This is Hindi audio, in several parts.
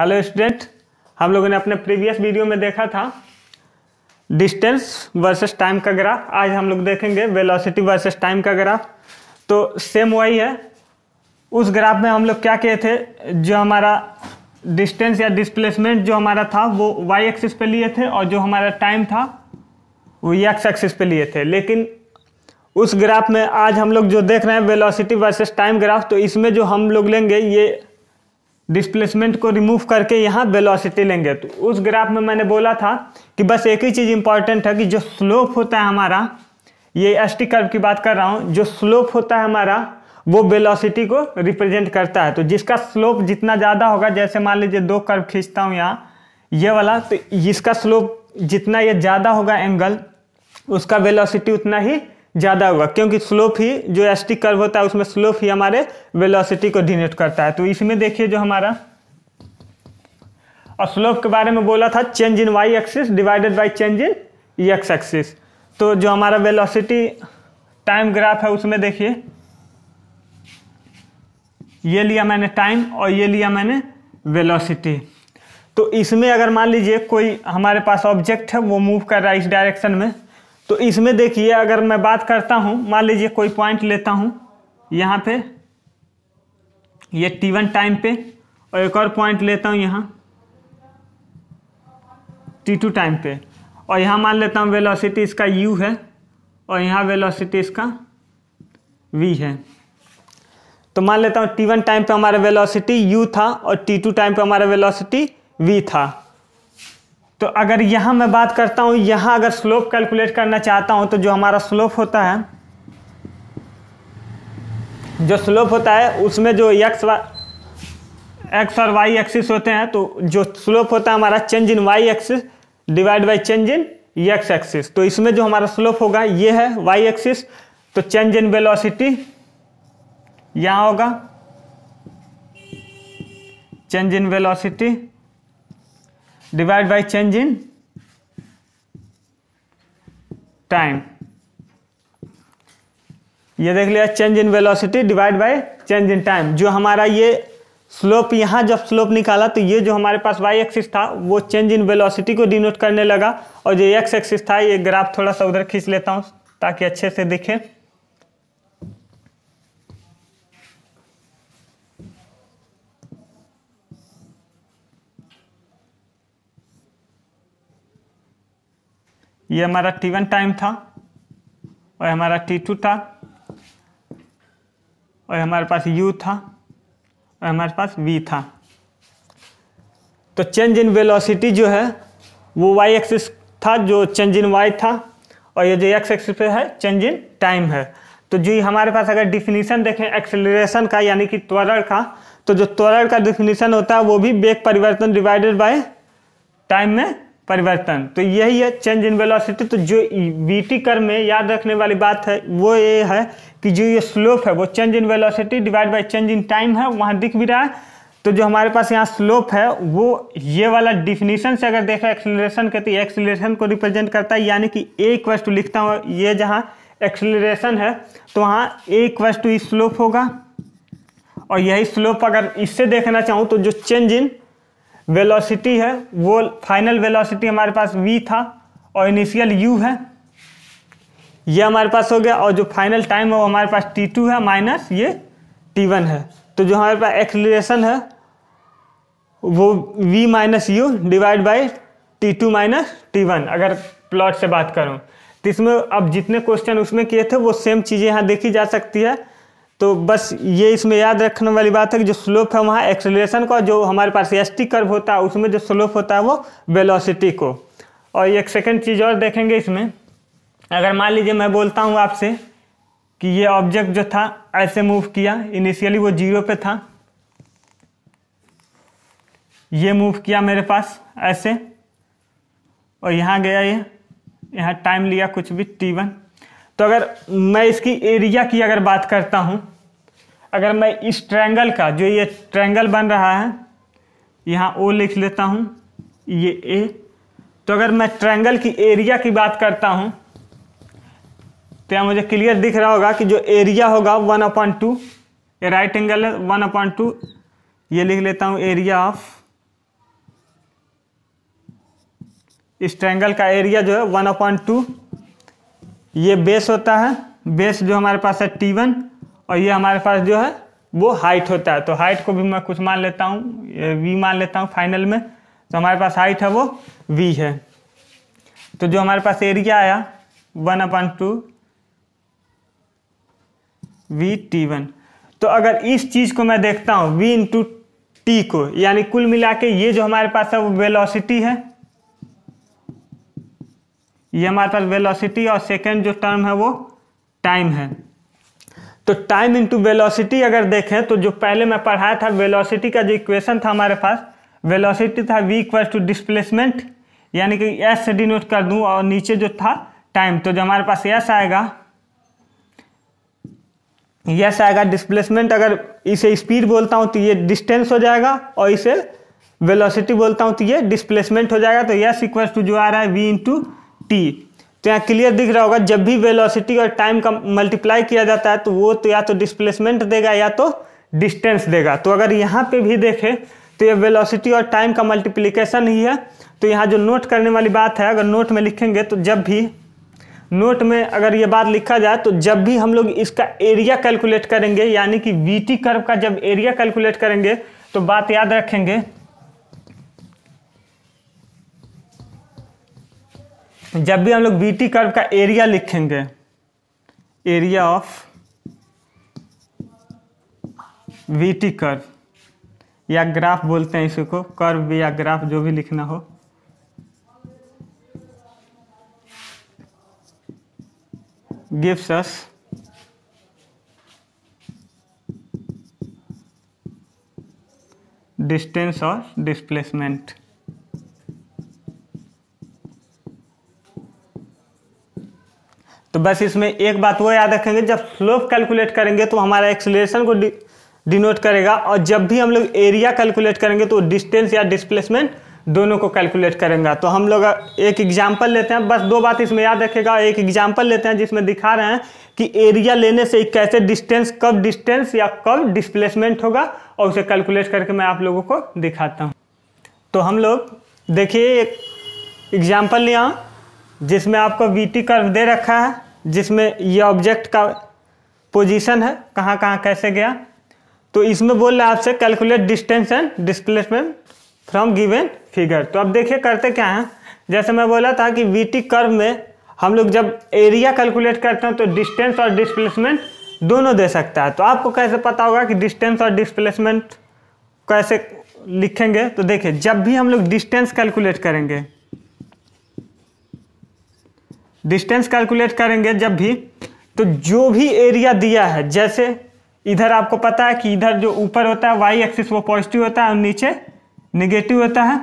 हेलो स्टूडेंट हम लोगों ने अपने प्रीवियस वीडियो में देखा था डिस्टेंस वर्सेस टाइम का ग्राफ आज हम लोग देखेंगे वेलोसिटी वर्सेस टाइम का ग्राफ तो सेम वही है उस ग्राफ में हम लोग क्या किए थे जो हमारा डिस्टेंस या डिस्प्लेसमेंट जो हमारा था वो वाई एक्सिस पे लिए थे और जो हमारा टाइम था वो एक्स एक्सिस पे लिए थे लेकिन उस ग्राफ में आज हम लोग जो देख रहे हैं वेलोसिटी वर्सेस टाइम ग्राफ तो इसमें जो हम लोग लेंगे ये डिस्प्लेसमेंट को रिमूव करके यहाँ वेलोसिटी लेंगे तो उस ग्राफ में मैंने बोला था कि बस एक ही चीज़ इंपॉर्टेंट है कि जो स्लोप होता है हमारा ये एस टी कर्व की बात कर रहा हूँ जो स्लोप होता है हमारा वो वेलोसिटी को रिप्रेजेंट करता है तो जिसका स्लोप जितना ज़्यादा होगा जैसे मान लीजिए दो कर्व खींचता हूँ यहाँ ये वाला तो इसका स्लोप जितना ये ज़्यादा होगा एंगल उसका वेलोसिटी उतना ही ज़्यादा होगा क्योंकि स्लोप ही जो एस टी कर्व होता है उसमें स्लोप ही हमारे वेलोसिटी को डिनोट करता है तो इसमें देखिए जो हमारा और स्लोप के बारे में बोला था change in Y axis divided by change in X axis तो जो हमारा वेलोसिटी टाइम ग्राफ है उसमें देखिए ये लिया मैंने टाइम और ये लिया मैंने वेलोसिटी तो इसमें अगर मान लीजिए कोई हमारे पास ऑब्जेक्ट है वो मूव कर रहा है इस डायरेक्शन में तो इसमें देखिए अगर मैं बात करता हूँ मान लीजिए कोई पॉइंट लेता हूँ यहाँ पे ये टी वन टाइम पे और एक और पॉइंट लेता हूँ यहाँ टी टू टाइम पे और यहाँ मान लेता हूँ वेलोसिटी इसका यू है और यहाँ वेलोसिटी इसका वी है तो मान लेता हूँ टी वन टाइम पे हमारा वेलोसिटी यू था और टी टू टाइम पे हमारा वेलोसिटी वी था तो अगर यहाँ मैं बात करता हूँ यहाँ अगर स्लोप कैलकुलेट करना चाहता हूँ तो जो हमारा स्लोप होता है जो स्लोप होता है उसमें जो यक्स वा एक्स और वाई एक्सिस होते हैं तो जो स्लोप होता है हमारा change in Y axis divide by change in X axis तो इसमें जो हमारा स्लोप होगा ये है वाई एक्सिस तो चेंज इन वेलोसिटी यहाँ होगा change in velocity divide by change in time ये देख लिया change in velocity divide by change in time जो हमारा ये स्लोप यहाँ जब स्लोप निकाला तो ये जो हमारे पास वाई एक्सिस था वो चेंज इन वेलोसिटी को डिनोट करने लगा और जो एक्स एक्सिस था ये ग्राफ थोड़ा सा उधर खींच लेता हूँ ताकि अच्छे से दिखे ये हमारा टी वन टाइम था और हमारा टी टू था और हमारे पास यू था और हमारे पास V था तो चेंज इन वेलोसिटी जो है वो वाई एक्सिस था जो चेंज इन वाई था और ये जो एक्स एक्सिस पे है चेंज इन टाइम है तो जो हमारे पास अगर डिफिनीशन देखें एक्सेलरेशन का यानी कि त्वरण का तो जो त्वरण का डिफिनीशन होता है वो भी बेग परिवर्तन डिवाइडेड बाय टाइम में परिवर्तन तो यही है चेंज इन वेलोसिटी तो जो वीटी कर में याद रखने वाली बात है वो ये है कि जो ये स्लोप है वो change in velocity divide by change in time है वहाँ दिख भी रहा है तो जो हमारे पास यहाँ स्लोप है वो ये वाला डिफिनीशन से अगर देखा एक्सिलेशन के तो एक्सिलेशन को रिप्रेजेंट करता है यानी कि ए इक्वस टू लिखता हूँ ये जहाँ एक्सिलेशन है तो वहाँ ए इक्वस टू स्लोप होगा और यही स्लोप अगर इससे देखना चाहूँ तो जो चेंज इन वेलोसिटी है वो फाइनल वेलोसिटी हमारे पास v था और इनिशियल u है ये हमारे पास हो गया और जो फाइनल टाइम है वो हमारे पास t2 है माइनस ये t1 है तो जो हमारे पास एक्सलेशन है वो v minus U divide by T two minus T one अगर प्लॉट से बात करूँ तो इसमें अब जितने क्वेश्चन उसमें किए थे वो सेम चीज़ें यहाँ देखी जा सकती है तो बस ये इसमें याद रखने वाली बात है कि जो स्लोप है वहाँ एक्सेलरेशन का जो हमारे पास एस टी कर्व होता है उसमें जो स्लोप होता है वो वेलोसिटी को और एक सेकेंड चीज़ और देखेंगे इसमें अगर मान लीजिए मैं बोलता हूँ आपसे कि ये ऑब्जेक्ट जो था ऐसे मूव किया इनिशियली वो जीरो पे था ये मूव किया मेरे पास ऐसे और यहाँ गया ये यहाँ टाइम लिया कुछ भी टी वन तो अगर मैं इसकी एरिया की अगर बात करता हूँ अगर मैं इस ट्रैंगल का जो ये ट्रैंगल बन रहा है यहाँ ओ लिख लेता हूँ ये ए तो अगर मैं ट्रैंगल की एरिया की बात करता हूँ तो यहाँ मुझे क्लियर दिख रहा होगा कि जो एरिया होगा वन अपॉइंट टू ये राइट एंगल है वन अपॉइंट टू ये लिख लेता हूँ एरिया ऑफ इस ट्रैंगल का एरिया जो है वन अपॉइंट टू ये बेस होता है बेस जो हमारे पास है टी वन और ये हमारे पास जो है वो हाइट होता है तो हाइट को भी मैं कुछ मान लेता हूँ वी मान लेता हूँ फाइनल में तो हमारे पास हाइट है वो वी है तो जो हमारे पास एरिया आया one upon two V T one तो अगर इस चीज़ को मैं देखता हूँ वी इंटू टी को यानी कुल मिला के ये जो हमारे पास है वो वेलोसिटी है ये हमारे पास वेलोसिटी और सेकेंड जो टर्म है वो टाइम है तो टाइम इंटू वेलोसिटी अगर देखें तो जो पहले मैं पढ़ाया था वेलोसिटी का जो इक्वेशन था हमारे पास वेलोसिटी था वी इक्वल टू डिस्प्लेसमेंट यानी कि एस से डिनोट कर दूं और नीचे जो था टाइम तो जो हमारे पास यस आएगा यस आएगा डिस्प्लेसमेंट अगर इसे स्पीड बोलता हूं तो ये डिस्टेंस हो जाएगा और इसे वेलोसिटी बोलता हूं तो ये डिस्प्लेसमेंट हो जाएगा तो यस इक्वल टू जो आ रहा है वी इंटू टी तो यहाँ क्लियर दिख रहा होगा जब भी वेलोसिटी और टाइम का मल्टीप्लाई किया जाता है तो वो तो या तो डिस्प्लेसमेंट देगा या तो डिस्टेंस देगा तो अगर यहाँ पे भी देखें तो ये वेलोसिटी और टाइम का मल्टीप्लीकेशन ही है तो यहाँ जो नोट करने वाली बात है अगर नोट में लिखेंगे तो जब भी नोट में अगर ये बात लिखा जाए तो जब भी हम लोग इसका एरिया कैलकुलेट करेंगे यानी कि वी टी कर्व का जब एरिया कैलकुलेट करेंगे तो बात याद रखेंगे जब भी हम लोग बी टी कर्व का एरिया लिखेंगे area of V T curve या ग्राफ बोलते हैं इसी को कर्व भी या ग्राफ जो भी लिखना हो गिव्स अस डिस्टेंस और डिस्प्लेसमेंट तो बस इसमें एक बात वो याद रखेंगे जब स्लोप कैलकुलेट करेंगे तो हमारा एक्सलेशन को डिनोट करेगा और जब भी हम लोग एरिया कैलकुलेट करेंगे तो डिस्टेंस या डिस्प्लेसमेंट दोनों को कैलकुलेट करेंगे तो हम लोग एक एग्जाम्पल लेते हैं बस दो बात इसमें याद रखेगा एक एग्जाम्पल लेते हैं जिसमें दिखा रहे हैं कि एरिया लेने से कैसे डिस्टेंस कब डिस्टेंस या कब डिस्प्लेसमेंट होगा और उसे कैलकुलेट करके मैं आप लोगों को दिखाता हूँ तो हम लोग देखिए एक एग्जाम्पल लिया जिसमें आपको वी टी कर्व दे रखा है जिसमें ये ऑब्जेक्ट का पोजीशन है कहाँ कहाँ कैसे गया तो इसमें बोल रहा है आपसे calculate distance and displacement from given figure तो अब देखिए करते क्या हैं जैसे मैं बोला था कि वी टी कर्व में हम लोग जब एरिया कैलकुलेट करते हैं तो डिस्टेंस और डिस्प्लेसमेंट दोनों दे सकता है तो आपको कैसे पता होगा कि डिस्टेंस और डिस्प्लेसमेंट कैसे लिखेंगे तो देखिए जब भी हम लोग डिस्टेंस कैलकुलेट करेंगे डिस्टेंस कैलकुलेट करेंगे जब भी तो जो भी एरिया दिया है जैसे इधर आपको पता है कि इधर जो ऊपर होता है वाई एक्सिस वो पॉजिटिव होता है और नीचे निगेटिव होता है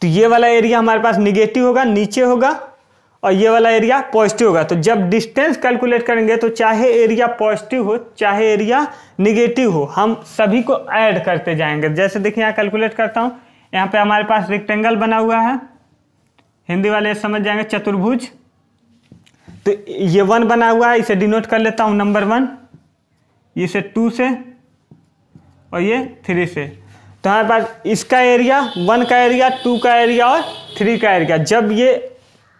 तो ये वाला एरिया हमारे पास निगेटिव होगा नीचे होगा और ये वाला एरिया पॉजिटिव होगा तो जब डिस्टेंस कैलकुलेट करेंगे तो चाहे एरिया पॉजिटिव हो चाहे एरिया निगेटिव हो हम सभी को ऐड करते जाएंगे जैसे देखिए यहाँ कैलकुलेट करता हूँ यहाँ पे हमारे पास रेक्टेंगल बना हुआ है हिंदी वाले समझ जाएंगे चतुर्भुज तो ये वन बना हुआ है इसे डिनोट कर लेता हूँ नंबर वन इसे टू से और ये थ्री से तो हमारे पास इसका एरिया वन का एरिया टू का एरिया और थ्री का एरिया जब ये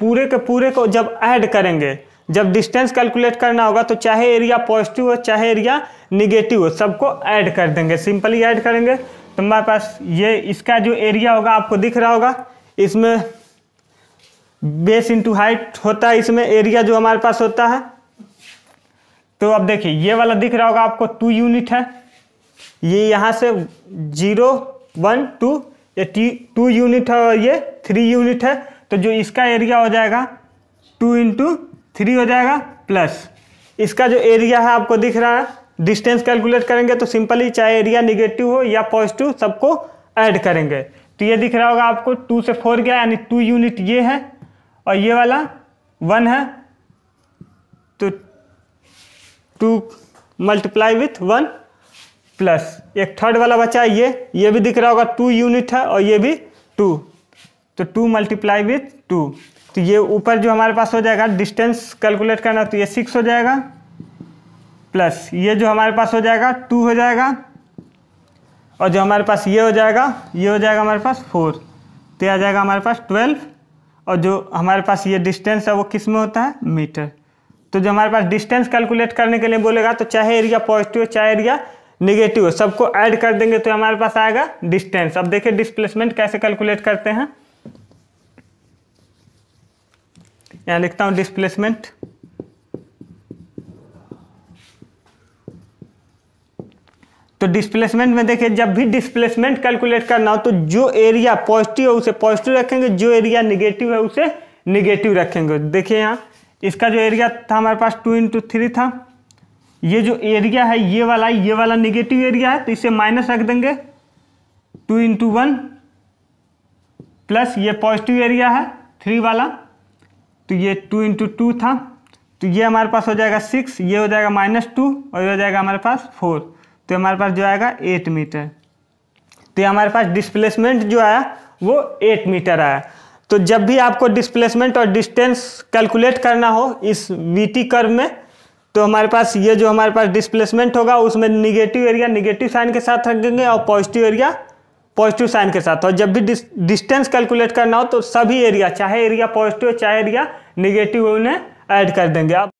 पूरे के पूरे को जब ऐड करेंगे जब डिस्टेंस कैलकुलेट करना होगा तो चाहे एरिया पॉजिटिव हो चाहे एरिया निगेटिव हो सबको ऐड कर देंगे सिंपली ऐड करेंगे तो हमारे पास ये इसका जो एरिया होगा आपको दिख रहा होगा इसमें बेस इंटू हाइट होता है इसमें एरिया जो हमारे पास होता है तो अब देखिए ये वाला दिख रहा होगा आपको टू यूनिट है ये यहाँ से जीरो वन टू ये टू यूनिट है और ये थ्री यूनिट है तो जो इसका एरिया हो जाएगा टू इंटू थ्री हो जाएगा प्लस इसका जो एरिया है आपको दिख रहा है डिस्टेंस कैलकुलेट करेंगे तो सिंपली चाहे एरिया निगेटिव हो या पॉजिटिव सबको ऐड करेंगे तो ये दिख रहा होगा आपको टू से फोर गया यानी टू यूनिट ये है और ये वाला वन है तो two multiply with one plus एक थर्ड वाला बचा है ये ये भी दिख रहा होगा टू यूनिट है और ये भी टू तो टू मल्टीप्लाई विथ टू तो ये ऊपर जो हमारे पास हो जाएगा डिस्टेंस कैलकुलेट करना तो ये सिक्स हो जाएगा प्लस ये जो हमारे पास हो जाएगा टू हो जाएगा और जो हमारे पास ये हो जाएगा ये हो जाएगा हमारे पास फोर तो आ जाएगा हमारे पास ट्वेल्व और जो हमारे पास ये डिस्टेंस है वो किस में होता है मीटर तो जो हमारे पास डिस्टेंस कैलकुलेट करने के लिए बोलेगा तो चाहे एरिया पॉजिटिव हो चाहे एरिया निगेटिव हो सबको ऐड कर देंगे तो हमारे पास आएगा डिस्टेंस अब देखिए डिस्प्लेसमेंट कैसे कैलकुलेट करते हैं यहाँ लिखता हूँ डिस्प्लेसमेंट तो डिस्प्लेसमेंट में देखिए जब भी डिस्प्लेसमेंट कैलकुलेट करना हो तो जो एरिया पॉजिटिव है उसे पॉजिटिव रखेंगे जो एरिया निगेटिव है उसे निगेटिव रखेंगे देखिए यहाँ इसका जो एरिया था हमारे पास टू इंटू थ्री था ये जो एरिया है ये वाला ये वाला निगेटिव एरिया है तो इसे माइनस रख देंगे टू इंटू वन प्लस ये पॉजिटिव एरिया है थ्री वाला तो ये टू इंटू टू था तो ये हमारे पास हो जाएगा सिक्स ये हो जाएगा माइनस टू और ये हो जाएगा हमारे पास फोर तो हमारे पास जो आएगा एट मीटर तो हमारे पास डिस्प्लेसमेंट जो आया वो एट मीटर आया तो जब भी आपको डिस्प्लेसमेंट और डिस्टेंस कैलकुलेट करना हो इस वी कर्व में तो हमारे पास ये जो हमारे पास डिस्प्लेसमेंट होगा उसमें निगेटिव एरिया निगेटिव साइन के साथ रखेंगे और पॉजिटिव एरिया पॉजिटिव साइन के साथ और जब भी डिस्टेंस कैलकुलेट करना हो तो सभी एरिया चाहे एरिया पॉजिटिव चाहे एरिया निगेटिव उन्हें ऐड कर देंगे आप